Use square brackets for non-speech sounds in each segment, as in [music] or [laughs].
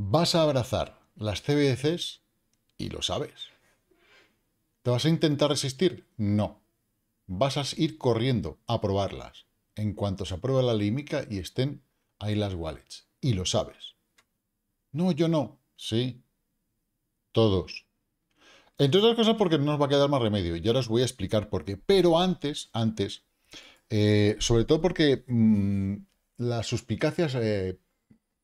Vas a abrazar las CBDCs y lo sabes. ¿Te vas a intentar resistir? No. Vas a ir corriendo a probarlas en cuanto se apruebe la límica y estén ahí las wallets. Y lo sabes. No, yo no. Sí. Todos. Entre otras cosas porque no nos va a quedar más remedio. Y ahora os voy a explicar por qué. Pero antes, antes, eh, sobre todo porque mm, las suspicacias eh,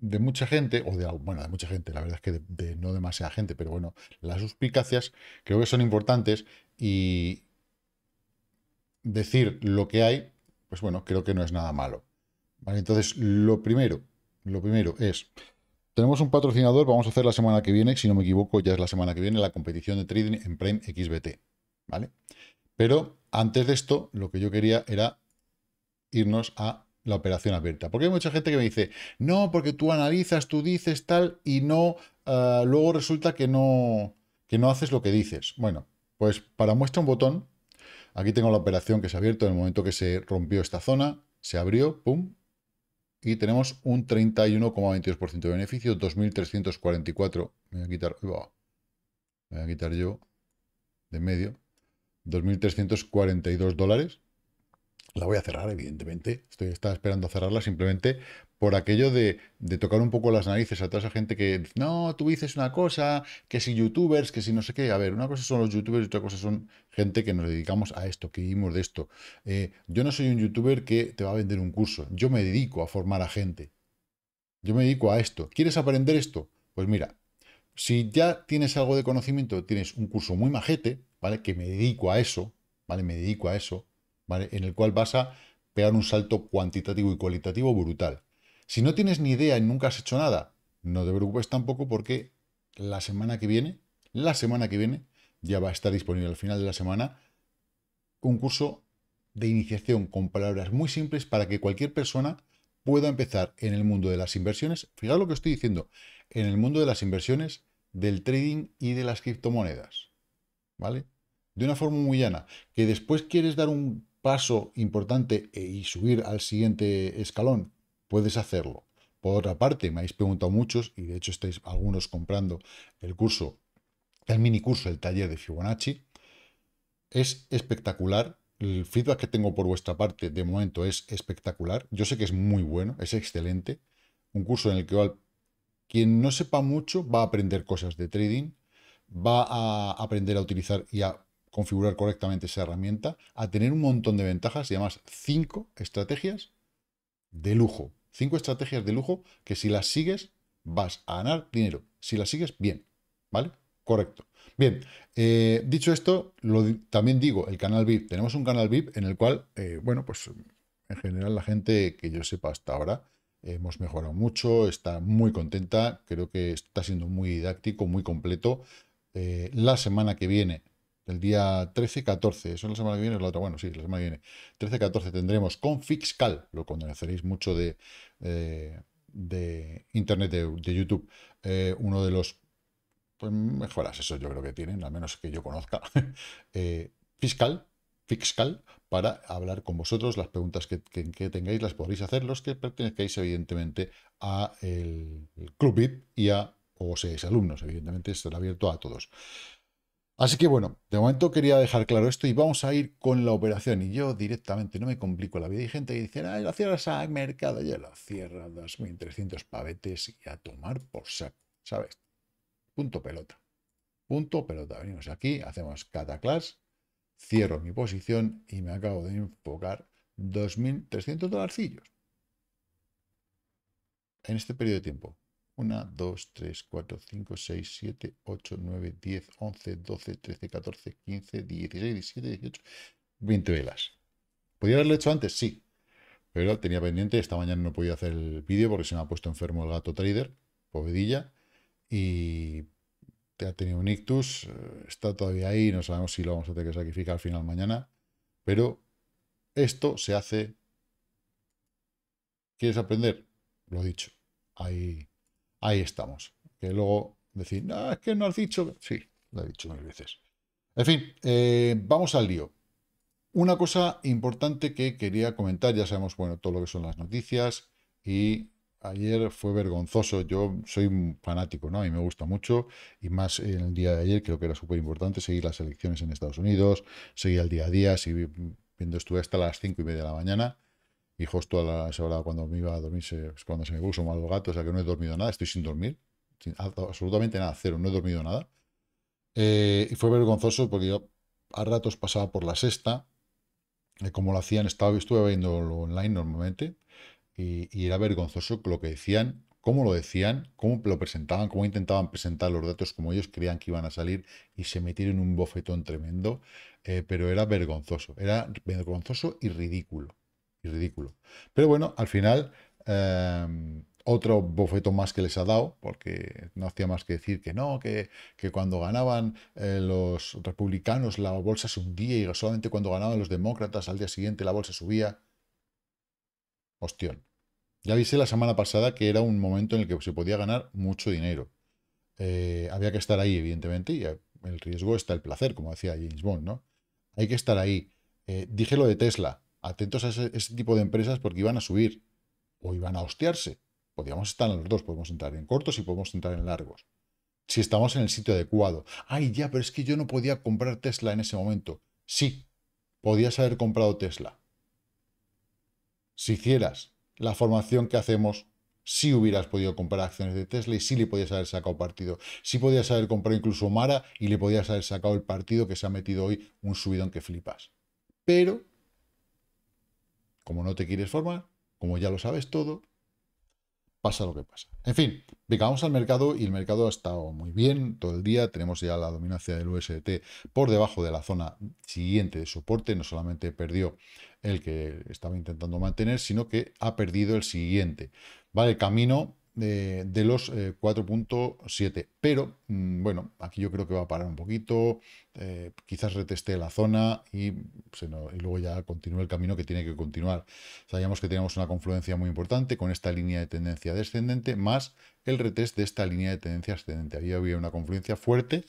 de mucha gente, o de, bueno, de mucha gente, la verdad es que de, no demasiada gente, pero bueno, las suspicacias creo que son importantes y decir lo que hay, pues bueno, creo que no es nada malo. Vale, entonces, lo primero, lo primero es, tenemos un patrocinador, vamos a hacer la semana que viene, si no me equivoco, ya es la semana que viene, la competición de trading en Prime XBT, ¿vale? Pero antes de esto, lo que yo quería era irnos a la operación abierta. Porque hay mucha gente que me dice, no, porque tú analizas, tú dices tal, y no, ah, luego resulta que no, que no haces lo que dices. Bueno, pues para muestra un botón, aquí tengo la operación que se ha abierto en el momento que se rompió esta zona, se abrió, pum, y tenemos un 31,22% de beneficio, 2.344, voy a quitar, voy a quitar yo de medio, 2.342 dólares, la voy a cerrar, evidentemente. Estoy, estaba esperando cerrarla simplemente por aquello de, tocar un poco las narices a toda esa gente que no, tú dices una cosa, que si youtubers, que si no sé qué. A ver, una cosa son los youtubers y otra cosa son gente que nos dedicamos a esto, que vivimos de esto. Eh, yo no soy un youtuber que te va a vender un curso. Yo me dedico a formar a gente. Yo me dedico a esto. ¿Quieres aprender esto? Pues mira, si ya tienes algo de conocimiento, tienes un curso muy majete, ¿vale? Que me dedico a eso, ¿vale? Me dedico a eso en el cual vas a pegar un salto cuantitativo y cualitativo brutal. Si no tienes ni idea y nunca has hecho nada, no te preocupes tampoco porque la semana que viene, la semana que viene, ya va a estar disponible al final de la semana un curso de iniciación con palabras muy simples para que cualquier persona pueda empezar en el mundo de las inversiones, fijaos lo que estoy diciendo, en el mundo de las inversiones, del trading y de las criptomonedas, ¿vale? De una forma muy llana, que después quieres dar un paso importante e, y subir al siguiente escalón, puedes hacerlo. Por otra parte, me habéis preguntado muchos, y de hecho estáis algunos comprando el curso, el mini curso, el taller de Fibonacci. Es espectacular. El feedback que tengo por vuestra parte de momento es espectacular. Yo sé que es muy bueno, es excelente. Un curso en el que quien no sepa mucho va a aprender cosas de trading, va a aprender a utilizar y a configurar correctamente esa herramienta, a tener un montón de ventajas y además cinco estrategias de lujo. Cinco estrategias de lujo que si las sigues vas a ganar dinero. Si las sigues, bien. ¿Vale? Correcto. Bien, eh, dicho esto, lo, también digo, el canal VIP. Tenemos un canal VIP en el cual, eh, bueno, pues en general la gente que yo sepa hasta ahora hemos mejorado mucho, está muy contenta, creo que está siendo muy didáctico, muy completo. Eh, la semana que viene el día 13-14, eso es la semana que viene, la otra, bueno, sí, la semana que viene. 13-14 tendremos con Fiscal, lo conoceréis mucho de, eh, de Internet, de, YouTube, eh, uno de los pues, mejoras, eso yo creo que tienen, al menos que yo conozca, [laughs] eh, Fiscal, Fiscal para hablar con vosotros. Las preguntas que, que, tengáis las podréis hacer los que pertenezcáis, evidentemente, a el, Club y a o seáis alumnos, evidentemente, estará abierto a todos. Así que bueno, de momento quería dejar claro esto y vamos a ir con la operación. Y yo directamente no me complico la vida. Hay gente que dice, ah, la cierras a mercado, ya la cierras, 2.300 pavetes y a tomar por saco, ¿sabes? Punto pelota. Punto pelota. Venimos aquí, hacemos cataclash, cierro mi posición y me acabo de enfocar 2.300 dolarcillos en este periodo de tiempo. 1, 2, 3, 4, 5, 6, 7, 8, 9, 10, 11, 12, 13, 14, 15, 16, 17, 18, 20 velas. ¿Podría haberlo hecho antes? Sí. Pero tenía pendiente, esta mañana no podía hacer el vídeo porque se me ha puesto enfermo el gato trader, pobedilla, y ha tenido un ictus, eh, está todavía ahí, no sabemos si lo vamos a tener que sacrificar al final mañana, pero esto se hace... ¿Quieres aprender? Lo he dicho, ahí ahí estamos. Que luego decir, no, es que no has dicho. Sí, lo he dicho mil veces. En fin, eh, vamos al lío. Una cosa importante que quería comentar, ya sabemos, bueno, todo lo que son las noticias y ayer fue vergonzoso. Yo soy un fanático, ¿no? A mí me gusta mucho y más en el día de ayer creo que era súper importante seguir las elecciones en Estados Unidos, seguir al día a día, seguir viendo estuve hasta las cinco y media de la mañana y justo a esa hora cuando me iba a dormir, es cuando se me puso mal el gato, o sea que no he dormido nada, estoy sin dormir, absolutamente nada, cero, no he dormido nada. Eh, y fue vergonzoso porque yo a ratos pasaba por la sexta, eh, como lo hacían, estaba, estuve viéndolo online normalmente, y, era vergonzoso lo que decían, cómo lo decían, cómo lo presentaban, cómo intentaban presentar los datos como ellos creían que iban a salir y se metieron un bofetón tremendo, eh, pero era vergonzoso, era vergonzoso y ridículo ridículo. Pero bueno, al final, em, otro bofetón más que les ha dado, porque no hacía más que decir que no, que, cuando ganaban eh, los republicanos la bolsa se hundía y solamente cuando ganaban los demócratas al día siguiente la bolsa subía. Hostión. Ya viste la semana pasada que era un momento en el que se podía ganar mucho dinero. Eh, había que estar ahí, evidentemente, y el riesgo está el placer, como decía James Bond, ¿no? Hay que estar ahí. Eh, dije lo de Tesla atentos a ese, tipo de empresas porque iban a subir o iban a hostiarse. Podríamos estar en los dos, podemos entrar en cortos y podemos entrar en largos. Si estamos en el sitio adecuado. Ay, ya, pero es que yo no podía comprar Tesla en ese momento. Sí, podías haber comprado Tesla. Si hicieras la formación que hacemos, sí hubieras podido comprar acciones de Tesla y sí le podías haber sacado partido. Sí podías haber comprado incluso Mara y le podías haber sacado el partido que se ha metido hoy un subidón que flipas. Pero como no te quieres formar, como ya lo sabes todo, pasa lo que pasa. En fin, vamos al mercado y el mercado ha estado muy bien todo el día. Tenemos ya la dominancia del USDT por debajo de la zona siguiente de soporte. No solamente perdió el que estaba intentando mantener, sino que ha perdido el siguiente. Vale, el camino de los 4.7. Eh, Pero mm, bueno, aquí yo creo que va a parar un poquito, eh, quizás reteste la zona y, luego ya continúe el camino que tiene que continuar. Sabíamos que teníamos una confluencia muy importante con esta línea de tendencia descendente más el retest de esta línea de tendencia ascendente. había una confluencia fuerte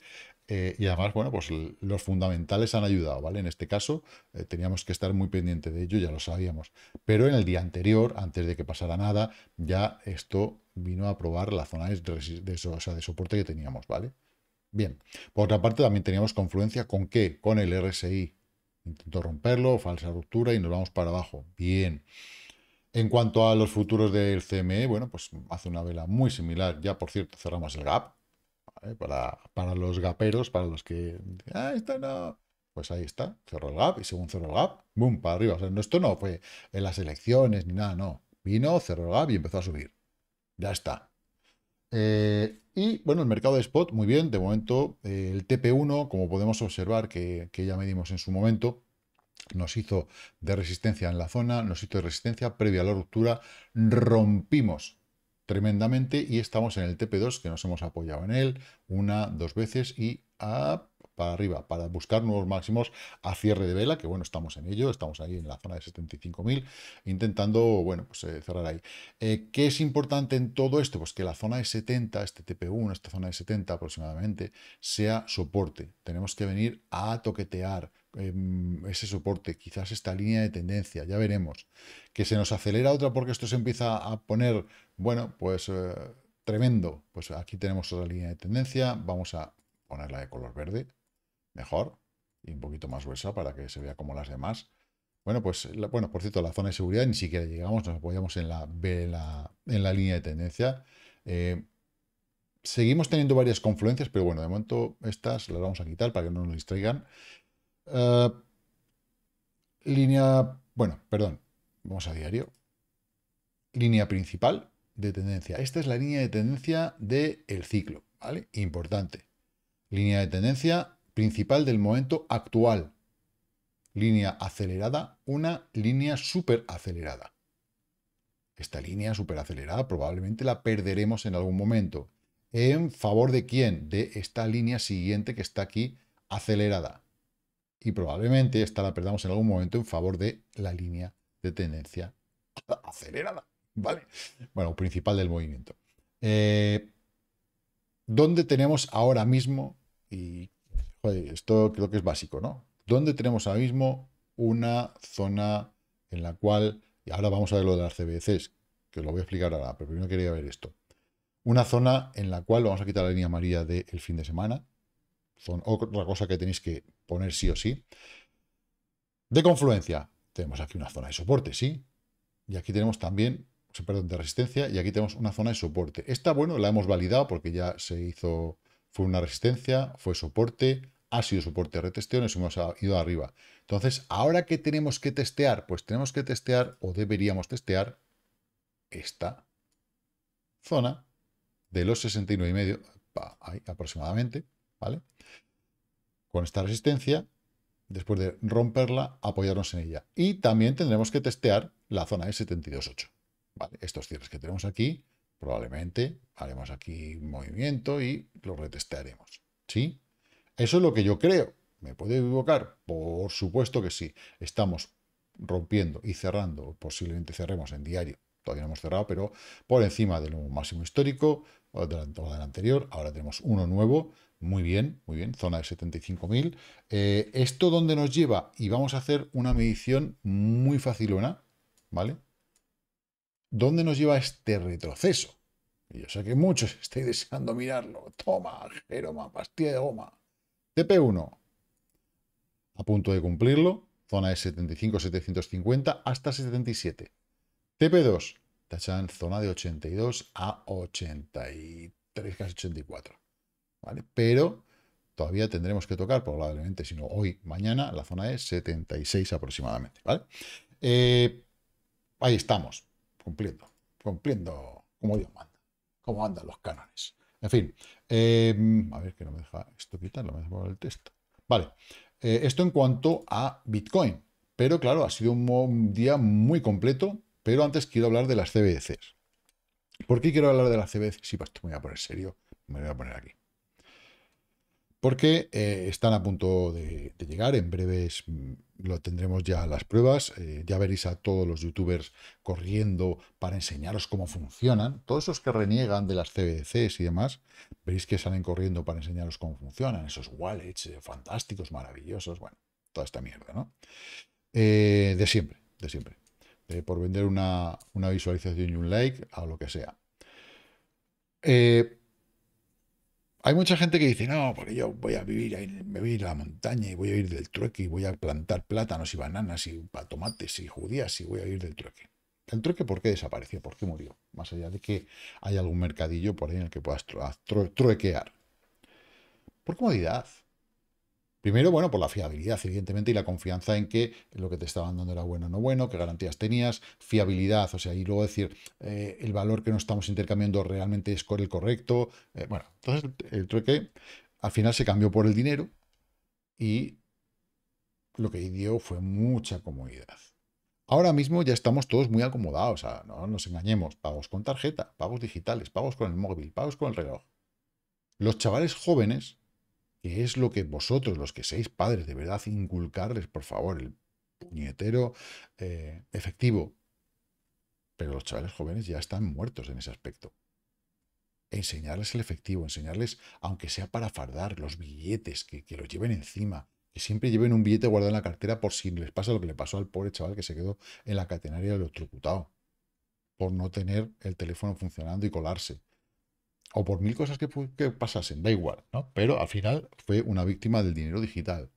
eh, y además, bueno, pues los fundamentales han ayudado, ¿vale? En este caso teníamos que estar muy pendiente de ello, ya lo sabíamos. Pero en el día anterior, antes de que pasara nada, ya esto vino a probar la zona de, de, soporte que teníamos, ¿vale? Bien, por otra parte también teníamos confluencia con qué? Con el RSI. Intentó romperlo, falsa ruptura y nos vamos para abajo. Bien. En cuanto a los futuros del CME, bueno, pues hace una vela muy similar. Ya, por cierto, cerramos el gap. Para, para, los gaperos, para los que... Ah, esto no. Pues ahí está, cerró el gap y según cerró el gap, boom, para arriba. esto no fue en las elecciones ni nada, no. Vino, cerró el gap y empezó a subir. Ya está. Eh, y bueno, el mercado de spot, muy bien, de momento eh, el TP1, como podemos observar que, ya medimos en su momento, nos hizo de resistencia en la zona, nos hizo de resistencia previa a la ruptura, rompimos tremendamente y estamos en el TP2 que nos hemos apoyado en él una, dos veces y para arriba, para buscar nuevos máximos a cierre de vela, que bueno, estamos en ello, estamos ahí en la zona de 75.000, intentando, bueno, pues eh, cerrar ahí. Eh, ¿Qué es importante en todo esto? Pues que la zona de 70, este TP1, esta zona de 70 aproximadamente, sea soporte. Tenemos que venir a toquetear em, ese soporte, quizás esta línea de tendencia, ya veremos. Que se nos acelera otra porque esto se empieza a poner, bueno, pues... Eh, tremendo, pues aquí tenemos otra línea de tendencia, vamos a ponerla de color verde, mejor y un poquito más gruesa para que se vea como las demás. Bueno, pues bueno, por cierto, la zona de seguridad ni siquiera llegamos, nos apoyamos en la, línea de tendencia. Eh, seguimos teniendo varias confluencias, pero bueno, de momento estas las vamos a quitar para que no nos distraigan. Eh, línea, bueno, perdón, vamos a diario. Línea principal de tendencia. Esta es la línea de tendencia del ciclo, ¿vale? Importante. Línea de tendencia principal del momento actual. Línea acelerada, una línea acelerada. Esta línea acelerada probablemente la perderemos en algún momento. ¿En favor de quién? De esta línea siguiente que está aquí acelerada. Y probablemente esta la perdamos en algún momento en favor de la línea de tendencia acelerada. ¿Vale? Bueno, principal del movimiento. Eh, ¿Dónde tenemos ahora mismo y esto creo que es básico, ¿no? ¿Dónde tenemos ahora mismo una zona en la cual, y ahora vamos a ver lo de las CBCs, que os lo voy a explicar ahora, pero primero quería ver esto. Una zona en la cual vamos a quitar la línea amarilla del fin de semana, otra cosa que tenéis que poner sí o sí. De confluencia, tenemos aquí una zona de soporte, ¿sí? Y aquí tenemos también, se perdón, de resistencia, y aquí tenemos una zona de soporte. Esta, bueno, la hemos validado porque ya se hizo fue una resistencia, fue soporte, ha sido soporte de retestión, hemos ido arriba. Entonces, ¿ahora qué tenemos que testear? Pues tenemos que testear o deberíamos testear esta zona de los 69,5 ahí aproximadamente, ¿vale? Con esta resistencia, después de romperla, apoyarnos en ella. Y también tendremos que testear la zona de 72,8, ¿vale? Estos cierres que tenemos aquí, Probablemente haremos aquí un movimiento y lo retestearemos. ¿Sí? Eso es lo que yo creo. ¿Me puede equivocar? Por supuesto que sí. Estamos rompiendo y cerrando, posiblemente cerremos en diario, todavía no hemos cerrado, pero por encima del máximo histórico, o del, del anterior, ahora tenemos uno nuevo, muy bien, muy bien, zona de 75.000. Eh, ¿Esto dónde nos lleva? Y vamos a hacer una medición muy facilona, ¿vale? ¿Dónde nos lleva este retroceso? Y yo sé que muchos [laughs] estáis deseando mirarlo. Toma, Jeroma, pastilla de goma. TP1. A punto de cumplirlo. Zona de 75-750 hasta 77. TP2. Tachan zona de 82 a 83, casi 84. ¿Vale? Pero todavía tendremos que tocar, probablemente, si no hoy, mañana, la zona de 76 aproximadamente. ¿Vale? Eh, ahí estamos cumpliendo, cumpliendo como Dios manda, como andan los cánones. En fin, em, a ver que no me deja esto quitarlo, me deja poner el texto. Vale, eh, esto en cuanto a Bitcoin, pero claro, ha sido un, día muy completo, pero antes quiero hablar de las CBDCs. ¿Por qué quiero hablar de las CBDCs? Sí, pues, esto me voy a poner serio, me voy a poner aquí porque eh, están a punto de, llegar. En breves mm, lo tendremos ya las pruebas. Eh, ya veréis a todos los youtubers corriendo para enseñaros cómo funcionan. Todos esos que reniegan de las CBDCs y demás, veréis que salen corriendo para enseñaros cómo funcionan. Esos wallets eh, fantásticos, maravillosos. Bueno, toda esta mierda, ¿no? de siempre, de siempre. por vender una, una, visualización y un like a lo que sea. Eh, hay mucha gente que dice, no, porque yo voy a vivir, ahí, me voy la montaña y voy a ir del trueque y voy a plantar plátanos y bananas y tomates y judías y voy a ir del trueque. ¿El trueque por qué desapareció? ¿Por qué murió? Más allá de que hay algún mercadillo por ahí en el que puedas truequear. Por comodidad. Primero, bueno, por la fiabilidad, evidentemente, y la confianza en que lo que te estaban dando era bueno o no bueno, qué garantías tenías, fiabilidad, o sea, y luego decir, eh, el valor que nos estamos intercambiando realmente es el correcto. Eh, bueno, entonces el trueque al final se cambió por el dinero y lo que dio fue mucha comodidad. Ahora mismo ya estamos todos muy acomodados, o sea, no nos engañemos, pagos con tarjeta, pagos digitales, pagos con el móvil, pagos con el reloj. Los chavales jóvenes es lo que vosotros, los que seáis padres, de verdad inculcarles, por favor, el puñetero eh, efectivo. Pero los chavales jóvenes ya están muertos en ese aspecto. Enseñarles el efectivo, enseñarles, aunque sea para fardar, los billetes, que, lo los lleven encima, que siempre lleven un billete guardado en la cartera por si les pasa lo que le pasó al pobre chaval que se quedó en la catenaria electrocutado por no tener el teléfono funcionando y colarse o por mil cosas que, pasasen, da igual, ¿no? Pero al final fue una víctima del dinero digital.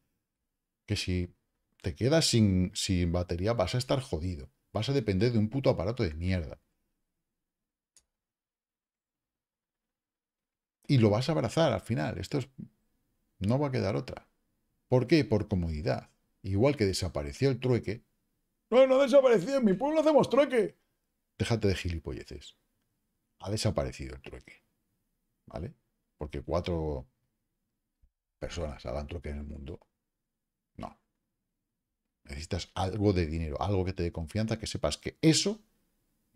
Que si te quedas sin, batería vas a estar jodido. Vas a depender de un puto aparato de mierda. Y lo vas a abrazar al final. Esto es, no va a quedar otra. ¿Por qué? Por comodidad. Igual que desapareció el trueque. No, no desaparecido. En mi pueblo hacemos trueque. Déjate de gilipolleces. Ha desaparecido el trueque. ¿vale? Porque cuatro personas harán troque en el mundo. No. Necesitas algo de dinero, algo que te dé confianza, que sepas que eso,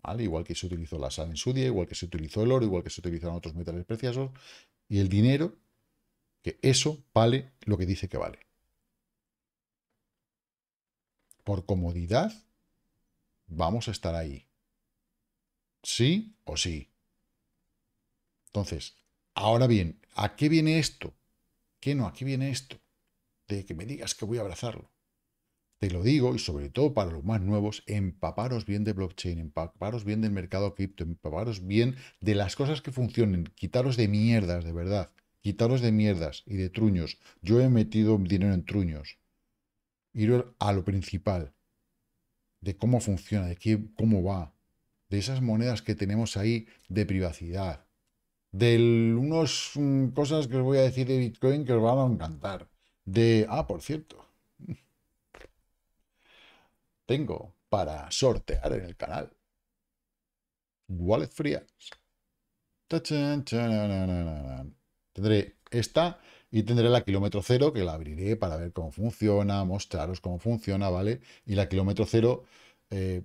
¿vale? Igual que se utilizó la sal en su día, igual que se utilizó el oro, igual que se utilizaron otros metales preciosos, y el dinero, que eso vale lo que dice que vale. Por comodidad, vamos a estar ahí. Sí o sí. Entonces, Ahora bien, ¿a qué viene esto? ¿Qué no? ¿A qué viene esto? De que me digas que voy a abrazarlo. Te lo digo, y sobre todo para los más nuevos, empaparos bien de blockchain, empaparos bien del mercado cripto, empaparos bien de las cosas que funcionen, quitaros de mierdas, de verdad, quitaros de mierdas y de truños. Yo he metido dinero en truños. Ir a lo principal, de cómo funciona, de cómo va, de esas monedas que tenemos ahí de privacidad, de unas mm, cosas que os voy a decir de Bitcoin que os van a encantar. De, ah, por cierto, [laughs] tengo para sortear en el canal wallet fría Tendré esta y tendré la kilómetro cero que la abriré para ver cómo funciona, mostraros cómo funciona, ¿vale? Y la kilómetro cero eh,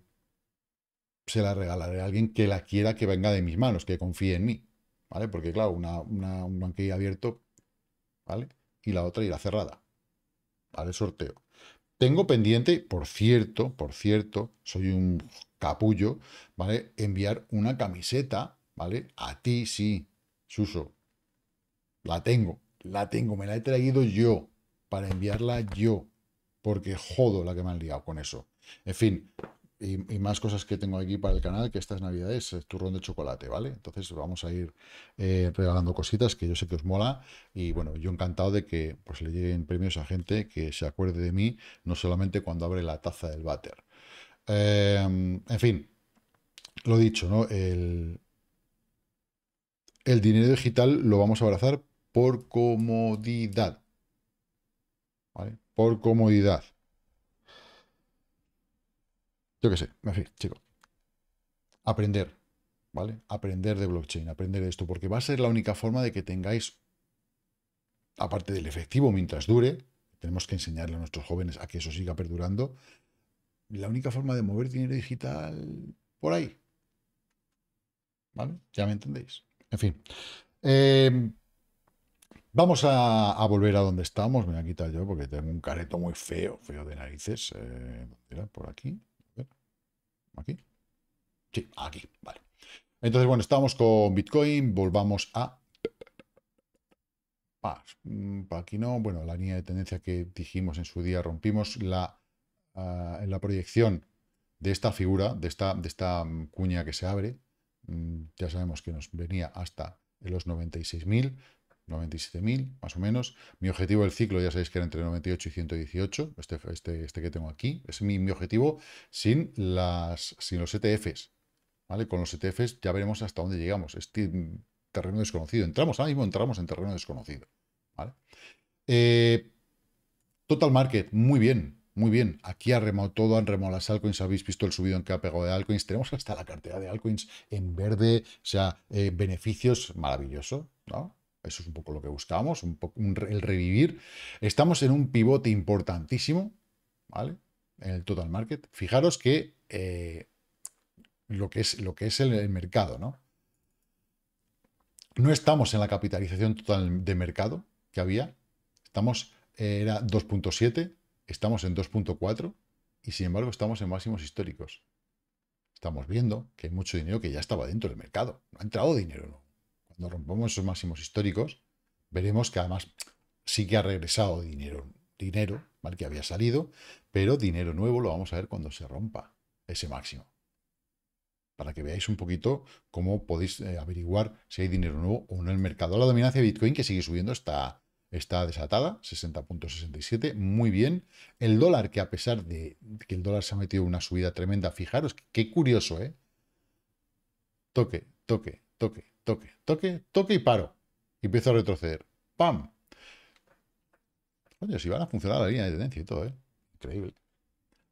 se la regalaré a alguien que la quiera que venga de mis manos, que confíe en mí. ¿vale? Porque, claro, una, una, un banquillo abierto, ¿vale? Y la otra irá cerrada, ¿vale? Sorteo. Tengo pendiente, por cierto, por cierto, soy un capullo, ¿vale? Enviar una camiseta, ¿vale? A ti sí, Suso. La tengo, la tengo, me la he traído yo para enviarla yo, porque jodo la que me han liado con eso. En fin, y, más cosas que tengo aquí para el canal, que estas navidades es turrón de chocolate, ¿vale? Entonces vamos a ir eh, regalando cositas que yo sé que os mola y bueno, yo encantado de que pues le lleguen premios a gente que se acuerde de mí, no solamente cuando abre la taza del váter. Em, en fin, lo dicho, ¿no? El, el dinero digital lo vamos a abrazar por comodidad, ¿vale? Por comodidad. Yo qué sé, en fin, chico, Aprender, ¿vale? Aprender de blockchain, aprender de esto, porque va a ser la única forma de que tengáis, aparte del efectivo mientras dure, tenemos que enseñarle a nuestros jóvenes a que eso siga perdurando, la única forma de mover dinero digital por ahí. ¿Vale? Ya me entendéis. En fin. Em, vamos a, volver a donde estamos, Me voy a quitar yo porque tengo un careto muy feo, feo de narices. Eh, por aquí. ¿Aquí? Sí, aquí, vale. Entonces, bueno, estamos con Bitcoin, volvamos a... Mm, aquí no, bueno, la línea de tendencia que dijimos en su día, rompimos la, ah, en la proyección de esta figura, de esta, de esta mm, cuña que se abre, mm, ya sabemos que nos venía hasta los 96.000, 97.000, más o menos. Mi objetivo del ciclo, ya sabéis que era entre 98 y 118, este, este, este que tengo aquí. Es mi, objetivo sin, las, sin los ETFs. ¿vale? Con los ETFs ya veremos hasta dónde llegamos. Este terreno desconocido. Entramos, ahora mismo entramos en terreno desconocido. ¿vale? Eh, total Market, muy bien. Muy bien, aquí ha remado todo, han remado las altcoins, habéis visto el subido en que ha pegado de altcoins, tenemos hasta la cartera de altcoins en verde, o sea, eh, beneficios, maravilloso, ¿no? Eso es un poco lo que buscábamos, un el revivir. Estamos en un pivote importantísimo, ¿vale? En el total market. Fijaros que eh, lo que es, lo que es el, mercado, ¿no? No estamos en la capitalización total de mercado que había. Estamos, eh, era 2.7, estamos en 2.4 y sin embargo estamos en máximos históricos. Estamos viendo que hay mucho dinero que ya estaba dentro del mercado. No ha entrado dinero no. Nos rompamos esos máximos históricos, veremos que además sí que ha regresado dinero, dinero que había salido, pero dinero nuevo lo vamos a ver cuando se rompa ese máximo. Para que veáis un poquito cómo podéis eh, averiguar si hay dinero nuevo o no en el mercado. La dominancia de Bitcoin que sigue subiendo está, está desatada, 60.67, muy bien. El dólar, que a pesar de que el dólar se ha metido una subida tremenda, fijaros, qué curioso, ¿eh? Toque, toque, toque, toque, toque, toque y paro. Y empiezo a retroceder. ¡Pam! si van a funcionar la línea de tendencia y todo, ¿eh? Increíble.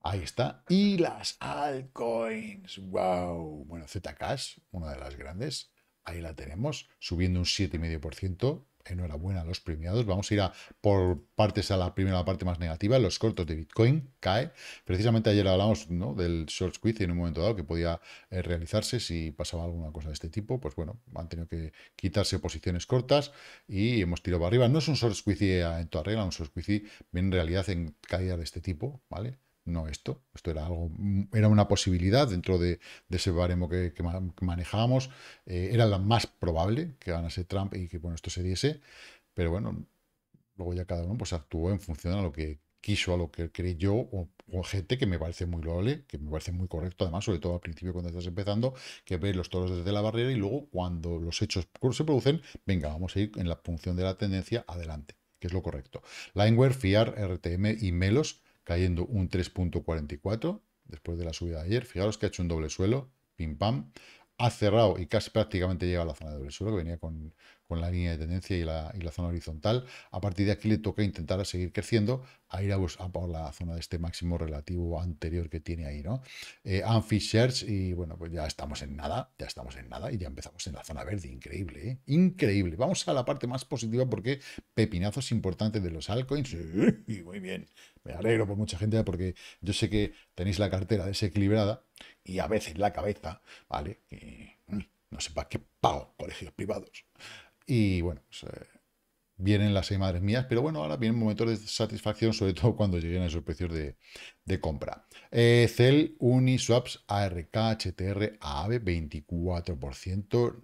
Ahí está. Y las altcoins. ¡Wow! Bueno, Zcash, una de las grandes. Ahí la tenemos, subiendo un 7,5% enhorabuena a los premiados. Vamos a ir a, por partes a la primera parte más negativa, los cortos de Bitcoin, cae. Precisamente ayer hablamos ¿no? del short squeeze en un momento dado que podía eh, realizarse si pasaba alguna cosa de este tipo. Pues bueno, han tenido que quitarse posiciones cortas y hemos tirado para arriba. No es un short squeeze en toda regla, un short squeeze en realidad en caída de este tipo, ¿vale? no esto. Esto era algo, era una posibilidad dentro de, ese baremo que, manejábamos. Eh, era la más probable que ganase Trump y que bueno, esto se diese. Pero bueno, luego ya cada uno pues actuó en función a lo que quiso, a lo que creyó, o, o gente que me parece muy loable, que me parece muy correcto, además, sobre todo al principio cuando estás empezando, que ve los toros desde la barrera y luego cuando los hechos se producen, venga, vamos a ir en la función de la tendencia adelante, que es lo correcto. Lineware, FIAR, RTM y Melos cayendo un 3.44 después de la subida de ayer. Fijaros que ha hecho un doble suelo, pim pam. Ha cerrado y casi prácticamente llega a la zona de doble suelo, que venía con con la línea de tendencia y la, y la, zona horizontal. A partir de aquí le toca intentar seguir creciendo, a ir a, por la zona de este máximo relativo anterior que tiene ahí, ¿no? Eh, y bueno, pues ya estamos en nada, ya estamos en nada, y ya empezamos en la zona verde, increíble, ¿eh? Increíble. Vamos a la parte más positiva porque pepinazos importantes de los altcoins, y muy bien, me alegro por mucha gente, ¿eh? porque yo sé que tenéis la cartera desequilibrada, y a veces la cabeza, ¿vale? Mm, no sepa qué pago colegios privados. Y bueno, pues, eh, vienen las seis madres mías, pero bueno, ahora vienen momentos de satisfacción, sobre todo cuando lleguen a esos precios de, compra. Eh, Cel, Uniswaps, ARK, HTR, ave 24%.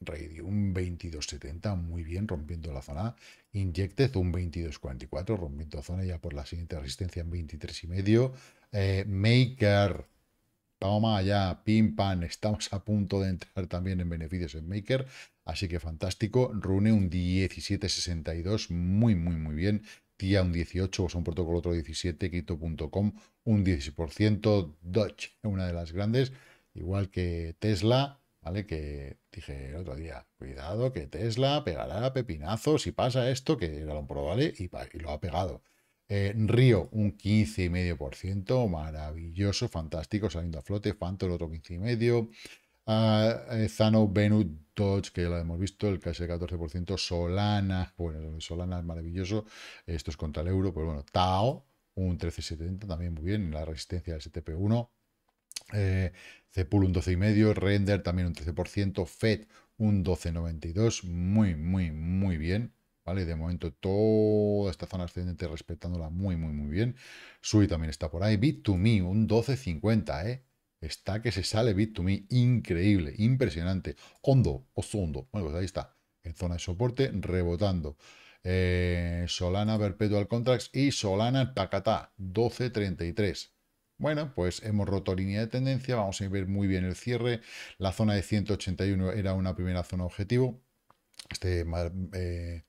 Radio un 22.70, muy bien, rompiendo la zona. Injected un 22.44, rompiendo zona ya por la siguiente resistencia en 23.5. Eh, Maker, vamos allá, pim estamos a punto de entrar también en beneficios en Maker. Así que fantástico. Rune un 17.62, muy, muy, muy bien. Tía un 18, son protocolo otro 17, Quito.com, un 16%, Dodge, una de las grandes, igual que Tesla, ¿vale? Que dije el otro día, cuidado que Tesla pegará pepinazos si pasa esto, que era lo probable y, y lo ha pegado. Eh, Río, un 15,5%, maravilloso, fantástico, saliendo a flote, Phantom otro 15,5%, eh, Zano, Benut, Dodge, que ya lo hemos visto, el e casi 14%, Solana, bueno, Solana es maravilloso, esto es contra el euro, pero bueno, Tao, un 13,70, también muy bien, la resistencia del STP1, eh, Cepul un 12,5, Render también un 13%, FED un 12,92, muy, muy, muy bien. ¿Vale? De momento toda esta zona ascendente respetándola muy, muy, muy bien. Sui también está por ahí. Bit2Me, un 12,50, ¿eh? Está que se sale Bit2Me, increíble, impresionante. Hondo, hondo. Bueno, pues ahí está, en zona de soporte, rebotando. Eh, Solana Perpetual Contracts y Solana Tacatá, 12.33. Bueno, pues hemos roto línea de tendencia, vamos a ver muy bien el cierre. La zona de 181 era una primera zona objetivo. Este eh,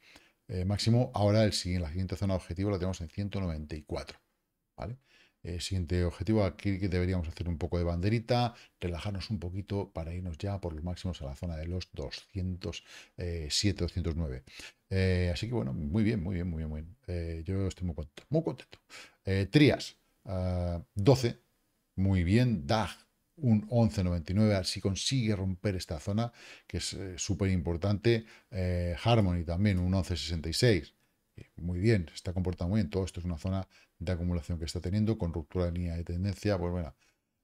eh, máximo, ahora el, la siguiente zona objetivo la tenemos en 194. ¿vale? Eh, siguiente objetivo, aquí deberíamos hacer un poco de banderita, relajarnos un poquito para irnos ya por los máximos a la zona de los 207, 209. Eh, eh, así que bueno, muy bien, muy bien, muy bien, muy bien. yo estoy muy contento, muy contento. Trias, 12, ah, muy bien. DAG, un 11.99, si consigue romper esta zona, que es súper importante. Harmony también, un 11.66, muy bien, está comportando muy bien. Todo esto es una zona de acumulación que está teniendo, con ruptura de línea de tendencia, pues bueno,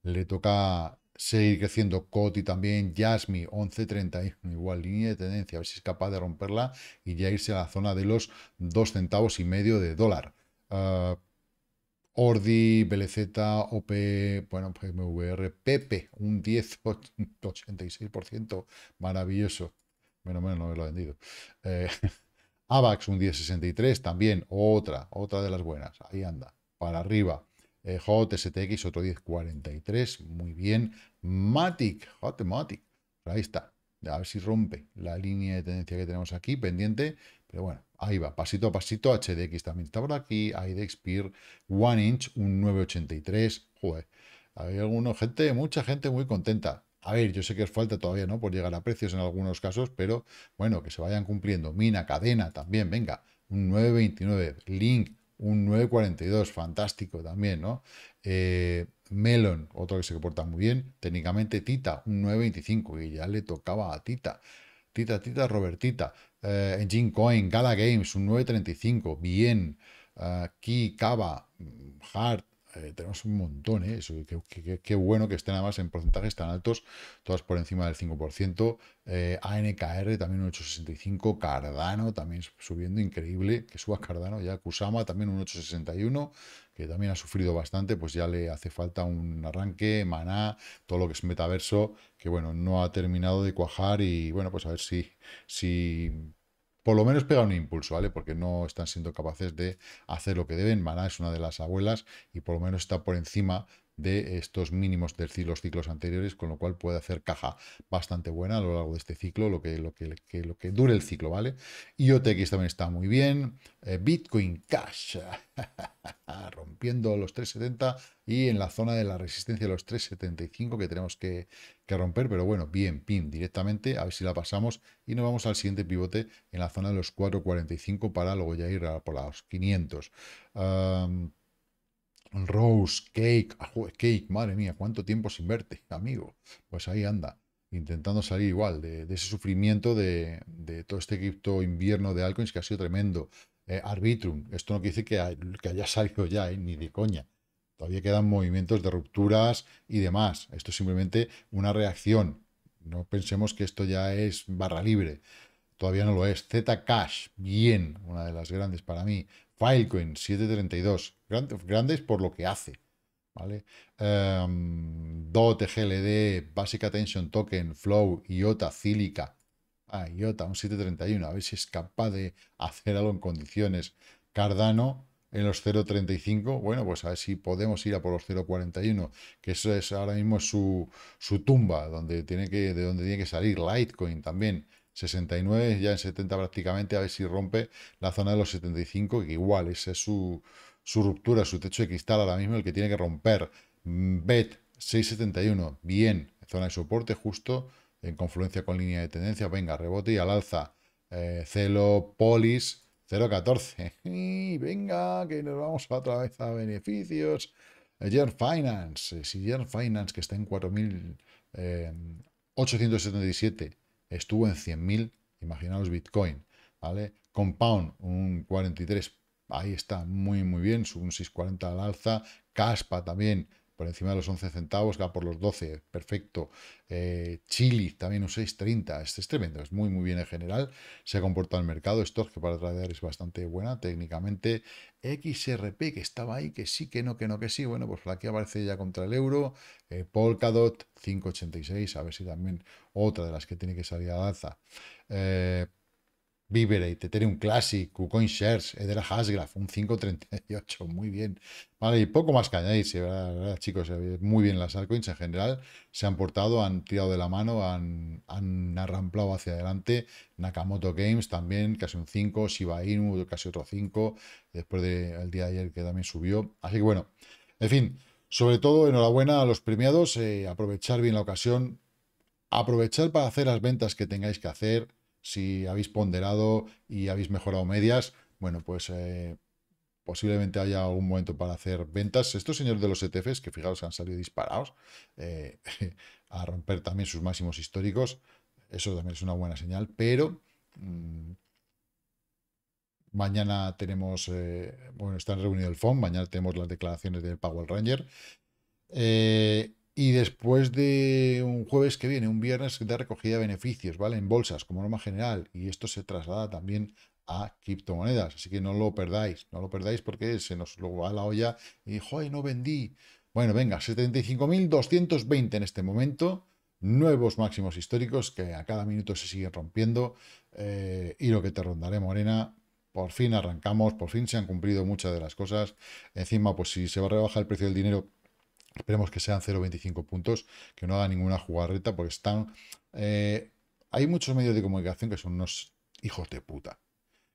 le toca seguir creciendo. Coti también, Yasmi, 11.30 igual línea de tendencia, a ver si es capaz de romperla y ya irse a la zona de los 2 centavos y medio de dólar. Ah, Ordi, BLZ, OP, bueno, pues Pepe, un 10,86%, maravilloso. Menos menos no me lo he vendido. Eh, [laughs] AVAX un 10,63 también, otra, otra de las buenas, ahí anda, para arriba. Eh, Hot otro 10,43, muy bien. Matic, MATIC, ahí está. A ver si rompe la línea de tendencia que tenemos aquí pendiente, pero bueno, ahí va, pasito a pasito. HDX también está por aquí, IDEX, One Inch, un 9,83. Joder, hay alguna gente, mucha gente muy contenta. A ver, yo sé que os falta todavía, ¿no? Por llegar a precios en algunos casos, pero bueno, que se vayan cumpliendo. Mina, cadena también, venga, un 929, Link, un 942, fantástico también, ¿no? Eh, Melon, otro que se comporta muy bien, técnicamente Tita, un 925, y ya le tocaba a Tita. Tita, Tita, Robertita, eh, Coin, Gala Games, un 935, bien, eh, Ki, Cava, mm, Hart, eh, tenemos un montón, ¿eh? qué, bueno que estén además en porcentajes tan altos, todas por encima del 5%. Eh, ANKR también un 8,65. Cardano también subiendo, increíble que suba Cardano. Ya Kusama también un 8,61, que también ha sufrido bastante, pues ya le hace falta un arranque. Maná, todo lo que es metaverso, que bueno, no ha terminado de cuajar y bueno, pues a ver si, si por lo menos pega un impulso, ¿vale? Porque no están siendo capaces de hacer lo que deben. Maná es una de las abuelas y por lo menos está por encima de estos mínimos de los ciclos anteriores, con lo cual puede hacer caja bastante buena a lo largo de este ciclo, lo que, lo que, lo que dure el ciclo, ¿vale? IOTX también está muy bien, eh, Bitcoin Cash, [laughs] rompiendo los 370 y en la zona de la resistencia los 375 que tenemos que, romper, pero bueno, bien, pin directamente, a ver si la pasamos y nos vamos al siguiente pivote en la zona de los 445 para luego ya ir a por los 500. Rose, Cake, ah, Cake, madre mía, cuánto tiempo sin verte, amigo. Pues ahí anda, intentando salir igual de, ese sufrimiento de, todo este cripto invierno de altcoins que ha sido tremendo. Eh, Arbitrum, esto no quiere decir que, haya salido ya, eh, ni de coña. Todavía quedan movimientos de rupturas y demás. Esto es simplemente una reacción. No pensemos que esto ya es barra libre. Todavía no lo es. Z Cash, bien, una de las grandes para mí. Filecoin, 7.32. Grandes, grandes por lo que hace. ¿vale? Em, DOT, GLD, Basic Attention Token, Flow, IOTA, Cílica. Ah, IOTA, un 7.31. A ver si es capaz de hacer algo en condiciones. Cardano en los 0.35. Bueno, pues a ver si podemos ir a por los 0.41. Que eso es ahora mismo su, tumba, donde tiene que, de donde tiene que salir. Litecoin también. 69, ya en 70 prácticamente, a ver si rompe la zona de los 75, que igual, es su, ruptura, su techo de cristal ahora mismo, el que tiene que romper. Mm, BET e 671, bien, zona de soporte justo, en confluencia con línea de tendencia, venga, rebote y al alza. Eh, celo Polis 014, [laughs] venga, que nos vamos otra vez a beneficios. Year eh, Finance, eh, si Finance que está en 4.877 estuvo en 100.000, imaginaos Bitcoin, ¿vale? Compound, un 43, ahí está, muy, muy bien, un 6,40 al alza, Caspa también, por encima de los 11 centavos, va por los 12, perfecto. Eh, Chile también un 6.30, este es tremendo, es muy muy bien en general, se ha comportado el mercado, esto que para trader es bastante buena técnicamente, XRP, que estaba ahí, que sí, que no, que no, que sí, bueno, pues por aquí aparece ya contra el euro, eh, Polkadot, 5.86, a ver si también otra de las que tiene que salir al alza. Eh, Viverate, Ethereum Classic, KuCoin Shares, la Hasgraph, un 5.38, muy bien. Vale, y poco más que añadir, ¿verdad? chicos, eh, muy bien las altcoins en general, se han portado, han tirado de la mano, han, han arramplado hacia adelante, Nakamoto Games también, casi un 5, Shiba Inu, casi otro 5, después del día de ayer que también subió, así que bueno, en fin, sobre todo enhorabuena a los premiados, eh, aprovechar bien la ocasión, aprovechar para hacer las ventas que tengáis que hacer, si habéis ponderado y habéis mejorado medias, bueno, pues eh, posiblemente haya algún momento para hacer ventas. Estos señores de los ETFs, que fijaos, han salido disparados eh, [laughs] a romper también sus máximos históricos, eso también es una buena señal, pero mm, mañana tenemos, eh, bueno, están reunido el FOM, mañana tenemos las declaraciones del Powell Ranger. Eh, y después de un jueves que viene, un viernes de recogida de beneficios, ¿vale? En bolsas, como norma general. Y esto se traslada también a criptomonedas. Así que no lo perdáis, no lo perdáis porque se nos lo va la olla y, joder, no vendí. Bueno, venga, 75.220 en este momento, nuevos máximos históricos que a cada minuto se siguen rompiendo eh, y lo que te rondaré, Morena, por fin arrancamos, por fin se han cumplido muchas de las cosas. Encima, pues si se va a rebajar el precio del dinero, Esperemos que sean 0,25 puntos, que no haga ninguna jugarreta, porque están... Eh, hay muchos medios de comunicación que son unos hijos de puta.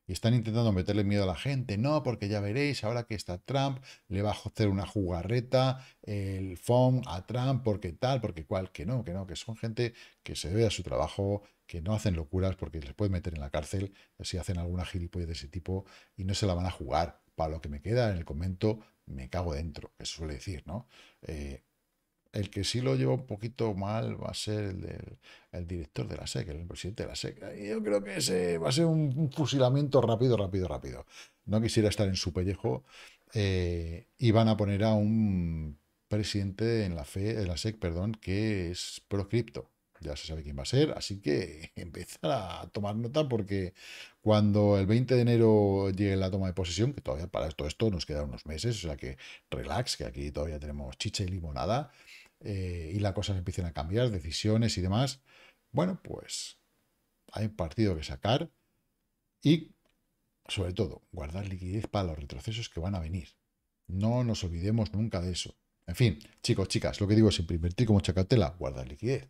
Y están intentando meterle miedo a la gente. No, porque ya veréis, ahora que está Trump, le va a hacer una jugarreta, el FOM a Trump, porque tal, porque cual, que no, que no, que son gente que se debe a su trabajo, que no hacen locuras porque les pueden meter en la cárcel si hacen alguna gilipollas de ese tipo y no se la van a jugar. Para lo que me queda en el comentario me cago dentro, que suele decir, ¿no? Eh, el que sí lo lleva un poquito mal va a ser el, del, director de la SEC, el presidente de la SEC. Yo creo que ese va a ser un, fusilamiento rápido, rápido, rápido. No quisiera estar en su pellejo eh, y van a poner a un presidente en la, fe, en la SEC perdón, que es proscripto. Ya se sabe quién va a ser, así que [laughs] empezar a tomar nota porque cuando el 20 de enero llegue la toma de posesión, que todavía para todo esto nos quedan unos meses, o sea que relax, que aquí todavía tenemos chicha y limonada, eh, y las cosas empiecen a cambiar, decisiones y demás, bueno, pues hay partido que sacar y sobre todo guardar liquidez para los retrocesos que van a venir. No nos olvidemos nunca de eso. En fin, chicos, chicas, lo que digo es siempre invertir como chacatela, guardar liquidez